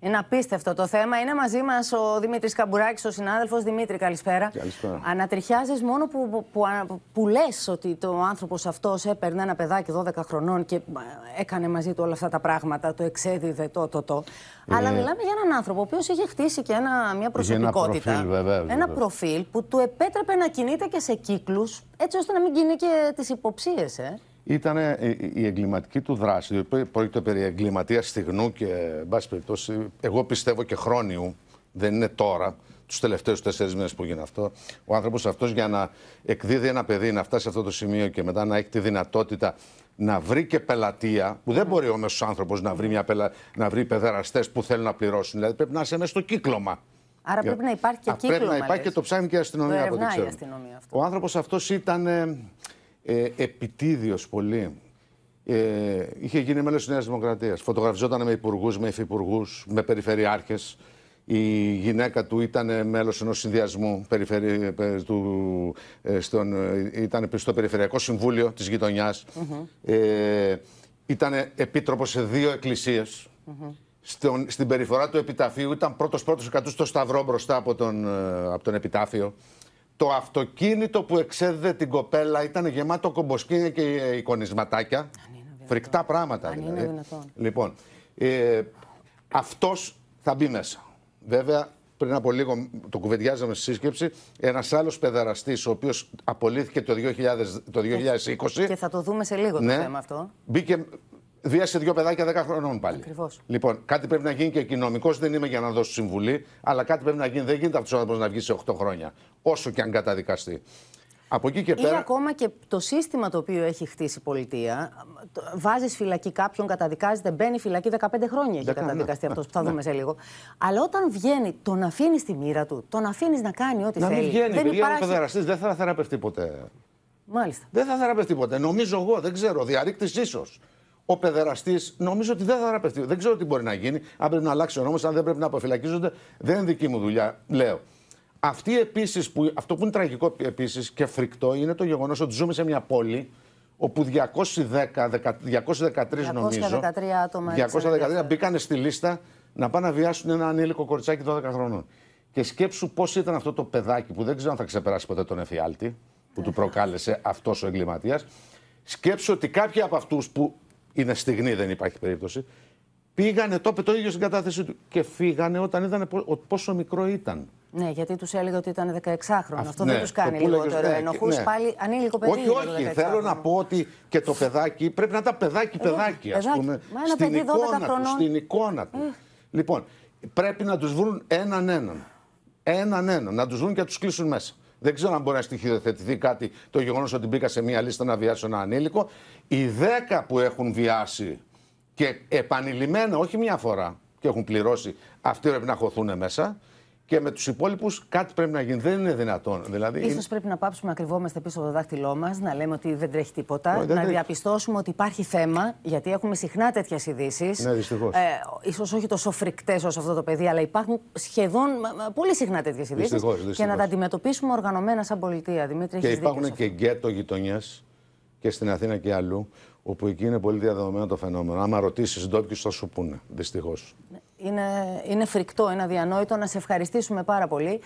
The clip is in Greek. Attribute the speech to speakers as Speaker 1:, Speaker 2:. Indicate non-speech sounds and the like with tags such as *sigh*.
Speaker 1: Είναι απίστευτο το θέμα. Είναι μαζί μας ο Δημήτρης Καμπουράκης, ο συνάδελφος. Δημήτρη, καλησπέρα. Καλησπέρα. Ανατριχιάζεις μόνο που, που, που, λες ότι το άνθρωπος αυτός έπαιρνε ένα παιδάκι 12 χρονών και έκανε μαζί του όλα αυτά τα πράγματα, το εξέδιδε, το, το, το. Αλλά μιλάμε για έναν άνθρωπο ο οποίος είχε χτίσει και ένα, μια προσωπικότητα. Ένα προφίλ, βέβαια, βέβαια. Ένα προφίλ που του επέτρεπε να κινείται και σε κύκλους, έτσι ώστε να μην κινεί και τις υποψίες. Ε
Speaker 2: ήταν η εγκληματική του δράση. Πρόκειται περί εγκληματίας στιγνού και, εν πάση περιπτώσει, εγώ πιστεύω και χρόνιου, δεν είναι τώρα, τους τελευταίους τέσσερις μήνες που γίνει αυτό. Ο άνθρωπος αυτός για να εκδίδει ένα παιδί, να φτάσει σε αυτό το σημείο και μετά να έχει τη δυνατότητα να βρει και πελατεία, που δεν μπορεί ο μέσος άνθρωπος να βρει, μια πελα... να βρει παιδεραστές που θέλουν να πληρώσουν. Δηλαδή πρέπει να είσαι μέσα στο κύκλωμα.
Speaker 1: Άρα πρέπει να υπάρχει και κύκλωμα. Πρέπει να υπάρχει και το ψάχνει και η
Speaker 2: αστυνομία το από αστυνομία αυτό. Ο άνθρωπος αυτός ήταν ε, επιτίδιος πολύ. Ε, είχε γίνει μέλος της Νέας Δημοκρατίας. Φωτογραφιζόταν με υπουργούς, με υφυπουργούς, με περιφερειάρχες. Η γυναίκα του ήταν μέλος ενός συνδυασμού περιφερει... Ε, του... Ε, στον... Ε, ήταν στο Περιφερειακό Συμβούλιο της γειτονιας ε, ήταν επίτροπος σε δύο Στον, στην περιφορά του επιταφείου ήταν πρώτος πρώτος εκατού στο σταυρό μπροστά από τον, από τον επιτάφιο το αυτοκίνητο που εξέδιδε την κοπέλα ήταν γεμάτο κομποσκίνια και ε, εικονισματάκια. Φρικτά πράγματα. Αν δηλαδή. είναι Λοιπόν, ε, αυτός θα μπει μέσα. Βέβαια, πριν από λίγο το κουβεντιάζαμε στη σύσκεψη, ένας άλλος παιδαραστή, ο οποίος απολύθηκε το, το
Speaker 1: 2020. Και θα το δούμε σε
Speaker 2: λίγο ναι, το θέμα αυτό. Μπήκε βίασε δύο παιδάκια 10 χρονών πάλι. Ακριβώς. Λοιπόν, κάτι πρέπει να γίνει και κοινωνικό. Δεν είμαι για να δώσω συμβουλή, αλλά κάτι πρέπει να γίνει. Δεν γίνεται αυτός ο άνθρωπος να βγει σε 8 χρόνια, όσο και αν καταδικαστεί. Από εκεί και πέρα. Ή
Speaker 1: ακόμα και το σύστημα το οποίο έχει χτίσει η πολιτεία. Βάζεις φυλακή κάποιον, καταδικάζεται, μπαίνει φυλακή 15 χρόνια. Έχει ναι. καταδικαστεί αυτό που θα *laughs* ναι. δούμε σε λίγο. Αλλά όταν βγαίνει, τον αφήνεις στη μοίρα του, τον αφήνεις να κάνει ό,τι να μην θέλει. Βγαίνει, δεν υπάρχει...
Speaker 2: ο δεν θα θεραπευτεί ποτέ. Μάλιστα. Δεν θα θεραπευτεί ποτέ. Νομίζω εγώ, δεν ξέρω. Διαρρήκτης ίσως ο παιδεραστής, νομίζω ότι δεν θα θεραπευτεί. Δεν ξέρω τι μπορεί να γίνει. Αν πρέπει να αλλάξει ο νόμος, αν δεν πρέπει να αποφυλακίζονται. Δεν είναι δική μου δουλειά, λέω. Αυτή επίσης που, αυτό που είναι τραγικό επίσης και φρικτό είναι το γεγονός ότι ζούμε σε μια πόλη όπου 210, 213 νομίζω. 213 άτομα. 213 μπήκαν στη λίστα να πάνε να βιάσουν ένα ανήλικο κοριτσάκι 12 χρονών. Και σκέψου πώς ήταν αυτό το παιδάκι που δεν ξέρω αν θα ξεπεράσει ποτέ τον εφιάλτη που του προκάλεσε αυτός ο εγκληματίας. Σκέψου ότι κάποιοι από αυτούς που είναι στιγμή, δεν υπάρχει περίπτωση. Πήγανε, το το ίδιο στην κατάθεσή του. Και φύγανε όταν είδαν πόσο μικρό ήταν.
Speaker 1: Ναι, γιατί τους έλεγε ότι ήταν 16χρονο. Αυτό ναι, δεν τους κάνει το λιγότερο τώρα. Ναι, ενοχούς. Ναι. Πάλι ανήλικο παιδί. Όχι, όχι. Θέλω
Speaker 2: να πω ότι και το παιδάκι πρέπει να ήταν παιδάκι, παιδάκι, ας πούμε. Μα στην, παιδί εικόνα 12 του, στην εικόνα του. Ε. Λοιπόν, πρέπει να τους βρουν έναν έναν. Έναν έναν. Να τους βρουν και να τους κλείσουν μέσα. Δεν ξέρω αν μπορεί να στοιχειοθετηθεί κάτι το γεγονός ότι μπήκα σε μία λίστα να βιάσω ένα ανήλικο. Οι δέκα που έχουν βιάσει και επανειλημμένα, όχι μία φορά, και έχουν πληρώσει, αυτοί πρέπει να χωθούν μέσα και με τους υπόλοιπους κάτι πρέπει να γίνει. Δεν είναι δυνατόν. Δηλαδή, ίσως είναι...
Speaker 1: πρέπει να πάψουμε να κρυβόμαστε πίσω από το δάχτυλό μας, να λέμε ότι δεν τρέχει τίποτα, δεν να τρέχει. διαπιστώσουμε ότι υπάρχει θέμα, γιατί έχουμε συχνά τέτοιες ειδήσεις. Ναι, δυστυχώς. Ε, σω όχι τόσο φρικτές όσο αυτό το παιδί, αλλά υπάρχουν σχεδόν πολύ συχνά τέτοιες ειδήσεις. Και να τα αντιμετωπίσουμε οργανωμένα σαν πολιτεία. Δημήτρη, και υπάρχουν
Speaker 2: και γκέτο γειτονιές και στην Αθήνα και αλλού, όπου εκεί είναι πολύ διαδεδομένο το φαινόμενο. Άμα ρωτήσεις ντόπιους, θα σου πούνε. Δυστυχώς. Ναι.
Speaker 1: Είναι, είναι φρικτό, είναι αδιανόητο. Να σε ευχαριστήσουμε πάρα πολύ.